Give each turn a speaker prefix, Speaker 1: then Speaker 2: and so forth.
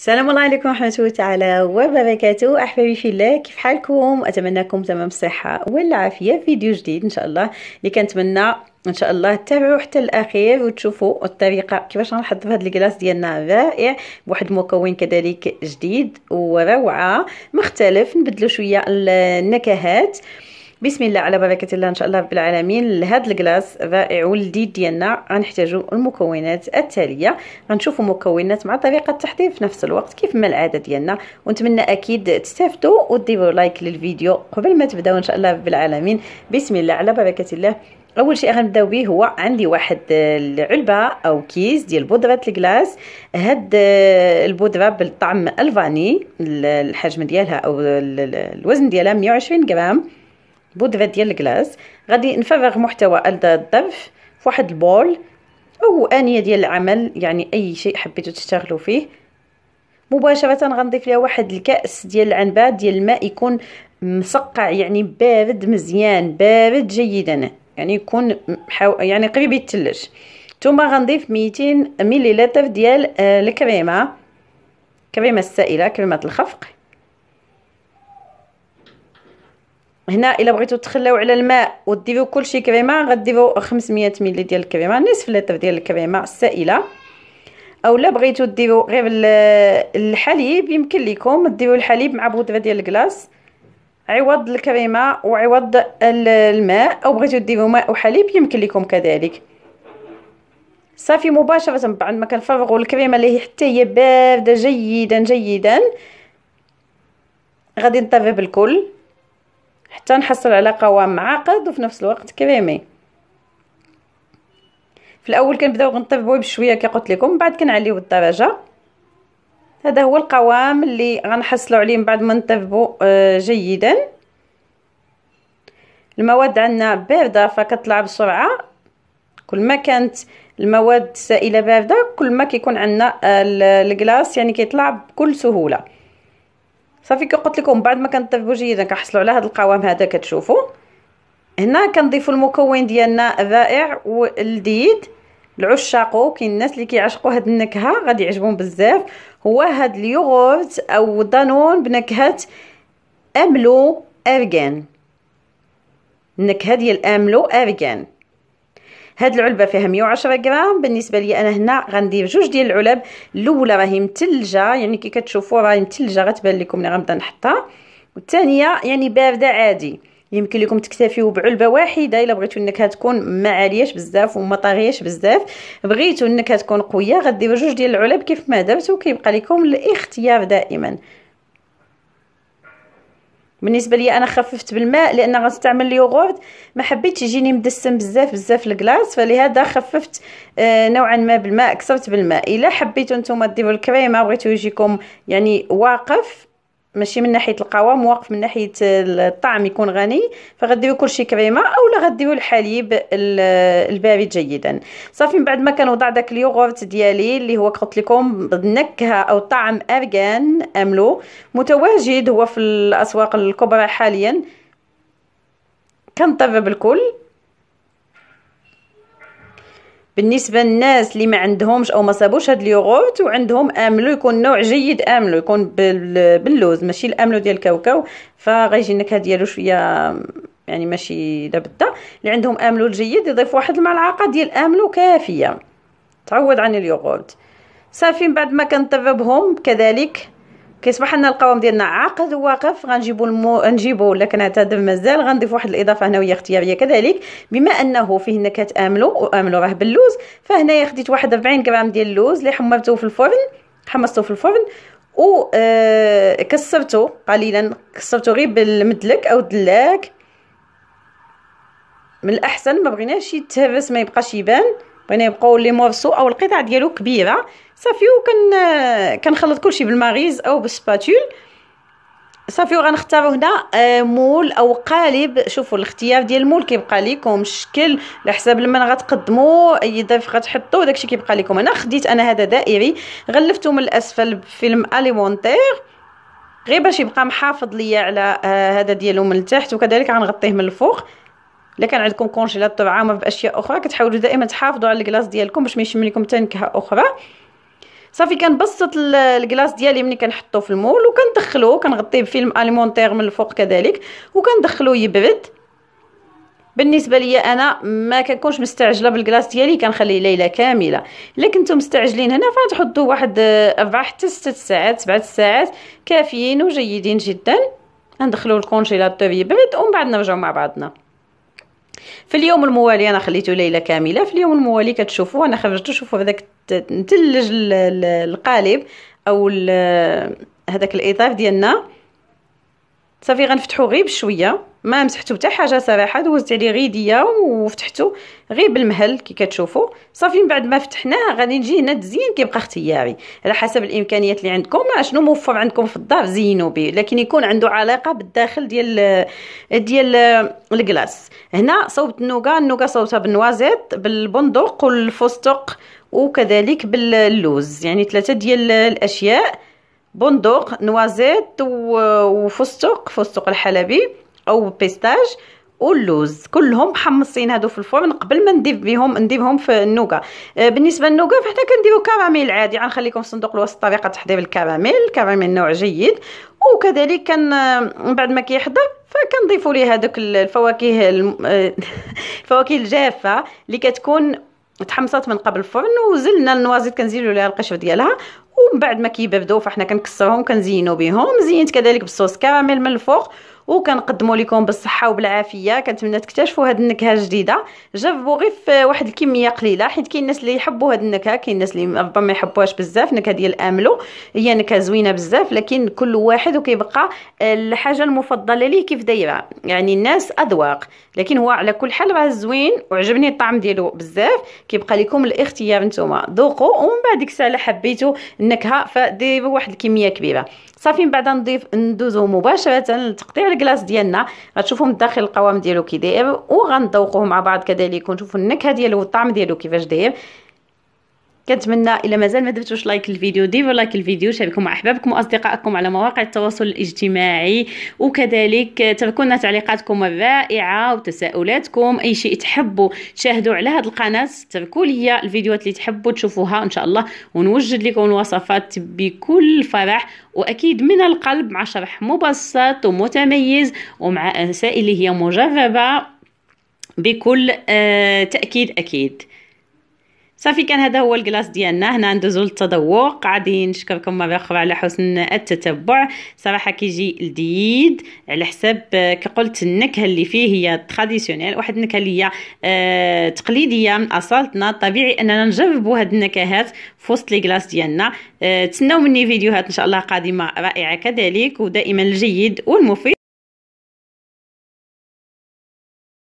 Speaker 1: السلام عليكم ورحمة الله تعالى وبركاته أحبابي في الله كيف حالكم لكم تمام الصحة والعافية في فيديو جديد إن شاء الله اللي كنتمنى ان شاء الله تتابعوا حتى الاخير وتشوفوا الطريقه كيفاش غنحط في هذا الكلاص ديالنا رائع بواحد المكون كذلك جديد وروعه مختلف نبدلو شويه النكهات آه بسم الله على بركه الله ان شاء الله رب العالمين لهذا الكلاص رائع ولذيذ ديالنا غنحتاجو المكونات التاليه غنشوفوا مكونات مع طريقه التحضير في نفس الوقت كيف ما العاده ديالنا ونتمنى اكيد تستافدوا وديروا لايك للفيديو قبل ما تبداو ان شاء الله رب العالمين بسم الله على بركه الله اول شيء غنبداو به هو عندي واحد العلبه او كيس ديال بودره الكلاص هاد البودره بالطعم الفاني الحجم ديالها او الوزن ديالها 120 غرام بودره ديال الكلاص غادي نفرغ محتوى الضرف في واحد البول او انيه ديال العمل يعني اي شيء حبيتو تشتغلوا فيه مباشره غنضيف ليها واحد الكاس ديال العنبه ديال الماء يكون مسقع يعني بارد مزيان بارد جيدا يعني يكون حو... يعني قريب يتلج ثم غنضيف 200 مليلتر ديال آه، الكريمه كريمه السائله كريمه الخفق هنا الا بغيتو تخلاو على الماء وديرو كلشي كريمه غديرو 500 ملي ديال الكريمه نصف لتر ديال الكريمه السائله اولا بغيتو ديرو غير الحليب يمكن لكم ديرو الحليب مع بودره ديال الكلاص عوض الكريمه وعوض الماء او بغيتو ديرو ماء وحليب يمكن لكم كذلك صافي مباشره بعد ما كنفرغوا الكريمه اللي هي حتى هي بارده جيدا جيدا غادي نطيب الكل حتى نحصل على قوام معقد وفي نفس الوقت كريمي في الاول كنبداو غنطيبوه بشويه كي قلت لكم بعد كنعليو الدرجه هذا هو القوام اللي غنحصلوا عليه من بعد ما نطيبو آه، جيدا المواد عندنا بارده فكتطلع بسرعه كل ما كانت المواد سائله بارده كل ما كيكون عندنا الكلاص يعني كيطلع بكل سهوله صافي كي قلت لكم بعد ما كنطيبو جيدا كنحصلوا على هذا القوام هذا كتشوفوا هنا كنضيفوا المكون ديالنا الرائع والديد العشاق كاين الناس اللي كيعشقوا هاد النكهه غادي يعجبهم بزاف هو هاد اليوغورت او دانون بنكهه املو ارغان النكهه ديال املو ارغان هاد العلبه فيها 110 غرام بالنسبه لي انا هنا غندير جوج ديال العلب الاولى راهي متلجه يعني كي كتشوفوا راهي متلجه غتبان لكم اللي غنبدا نحطها والثانيه يعني بارده عادي يمكن لكم تكتفيوا بعلبه واحده الا بغيتو النكهه تكون ما عالياش بزاف وما طاغياش بزاف بغيتو النكهه تكون قويه غديروا جوج ديال العلب كيف ما درتوا كيبقى لكم الاختيار دائما بالنسبه لي انا خففت بالماء لان غنستعمل اليوغورت ما حبيتش يجيني مدسم بزاف بزاف الكلاص فلهذا خففت آه نوعا ما بالماء كسرت بالماء الا حبيتو نتوما ديروا الكريمه بغيتو يجيكم يعني واقف ماشي من ناحيه القوام واقف من ناحيه الطعم يكون غني فغديو كلشي كريمه اولا غديو الحليب البارد جيدا صافي من بعد ما كنوضع داك اليوغورت ديالي اللي هو قلت لكم بنكهه او طعم ارغان املو متواجد هو في الاسواق الكبرى حاليا كنطرب الكل بالنسبه للناس اللي ما عندهمش او ما صابوش هاد اليوغورت وعندهم املو يكون نوع جيد املو يكون باللوز ماشي الاملو ديال الكاوكاو فغيجي النكهه ديالو شويه يعني ماشي لابده اللي عندهم املو الجيد يضيف واحد الملعقه ديال املو كافيه تعوض عن اليوغورت صافي من بعد ما كنطيبهم كذلك كيصبح لنا القوام ديالنا عاقد وواقف غنجيبو المو... نجيبو ولا كان مزال مازال غنضيف واحد الاضافه هنا وهي اختياريه كذلك بما انه فيه هنا املو أملو راه باللوز فهنايا خديت واحد 40 غرام ديال اللوز اللي حمرته في الفرن حمصته في الفرن و آه كسرته قليلا كسرته غير بالمدلك او دلاك من الاحسن ما بغيناش يتهرس ما يبقاش يبان بغينا يبقاو لي مورسو او القطع ديالو كبيره صافي وكن كنخلط كلشي بالماغيز او بالسباتول صافي وغنختاروا هنا آه، مول او قالب شوفوا الاختيار ديال المول كيبقى لكم الشكل على حساب لما غتقدموا اي ضيف غتحطوا داكشي كيبقى لكم انا خديت انا هذا دائري غلفته من الاسفل بفيلم اليمونتير غير باش يبقى محافظ ليا على آه، هذا ديالو من التحت وكذلك غنغطيه من الفوق الا كان عندكم كونجيلاتور عامر باشياء اخرى كتحاولوا دائما تحافظوا على الكلاص ديالكم باش ما يشم لكم تنكهه اخرى صافي كنبسط الكلاص ديالي ملي كنحطو في المول وكندخلوه كنغطيه بفيلم اليمونتير من الفوق كذلك وكندخلوه يبرد بالنسبه ليا انا ما كنكونش مستعجله بالكلاص ديالي كنخليه ليله كامله الا كنتو مستعجلين هنا فتحطو واحد 4 حتى 6 ساعات 7 ساعات كافيين وجيدين جدا ندخلو الكونجيلاتور يبرد ومن بعد نرجعو مع بعضنا في اليوم الموالي انا خليته ليله كامله في اليوم الموالي كتشوفوا انا خرجت شوفوا هذاك نتلج القالب او هذاك الاظاف ديالنا صافي غنفتحو غير بشويه ما مسحتو حتى حاجه صراحه دوزت عليه غير ديا وفتحتو غير بالمهل كي كتشوفوا صافي من بعد ما فتحناه غادي نجي هنا تزين كيبقى اختياري على حسب الامكانيات اللي عندكم شنو موفر عندكم في الدار زينوا به لكن يكون عنده علاقه بالداخل ديال ديال الكلاص هنا صوبت النوكا النوكا صوبتها بالنوازيت بالبندق والفستق وكذلك باللوز يعني ثلاثه ديال الاشياء بندق نوازيت وفستق فستق الحلبي او بيستاج واللوز كلهم محمصين هادو في الفرن قبل ما ندير بهم نديرهم في النوكا آه، بالنسبه للنوكا فحنا كنديرو كراميل عادي غنخليكم في صندوق الوصف طريقه تحضير الكراميل الكراميل نوع جيد وكذلك كان من آه، بعد ما كيحضر فكنضيفوا ليه هذوك الفواكه آه، الفواكه الجافه اللي كتكون تحمصات من قبل الفرن وزلنا النوازيت كنزيلو ليها القشر ديالها ومن بعد ما كيبردوا فاحنا كنكسرهم كنزينو بهم زينت كذلك بالصوص كراميل من الفوق وكنقدموا لكم بالصحه وبالعافيه كنتمنى تكتشفوا هذه النكهه الجديده جربوا غير في واحد الكميه قليله حيت كاين الناس اللي يحبوا هذه النكهه كاين الناس اللي ربما ما يحبوهاش بزاف النكهه ديال الاملو هي نكهه زوينه بزاف لكن كل واحد وكيبقى الحاجه المفضله ليه كيف دايره يعني الناس اذواق لكن هو على كل حال راه زوين وعجبني الطعم ديالو بزاف كيبقى لكم الاختيار نتوما ذوقوا ومن بعد ديك الساعه حبيتوا النكهه فديروا واحد الكميه كبيره صافي من بعد نضيف ندوزو مباشره لتقطيع الكلاص ديالنا غتشوفهم من القوام ديالو كي داير وغنذوقوه مع بعض كذلك ونشوفوا النكهه ديالو والطعم ديالو كيفاش داير كنتمنى الا مازال ما درتوش لايك الفيديو ديروا لايك الفيديو شاركوا مع احبابكم واصدقائكم على مواقع التواصل الاجتماعي وكذلك تركونا تعليقاتكم الرائعه وتساؤلاتكم اي شيء تحبوا تشاهدوا على هذه القناه تركوا لي الفيديوهات اللي تحبوا تشوفوها ان شاء الله ونوجد لكم الوصفات بكل فرح واكيد من القلب مع شرح مبسط ومتميز ومع رسائل هي مجربه بكل آه، تاكيد اكيد صافي كان هذا هو الكلاص ديالنا هنا ندوزو للتذوق غادي نشكركم مره اخرى على حسن التتبع صراحه كيجي لذيذ على حساب كقلت النكهه اللي فيه هي تراديسيونيل واحد النكهه اللي هي آه تقليديه من اصالتنا طبيعي اننا نجربوا هاد النكهات في وسط لي كلاص ديالنا آه تسناو مني فيديوهات ان شاء الله قادمه رائعه كذلك ودائما الجيد والمفيد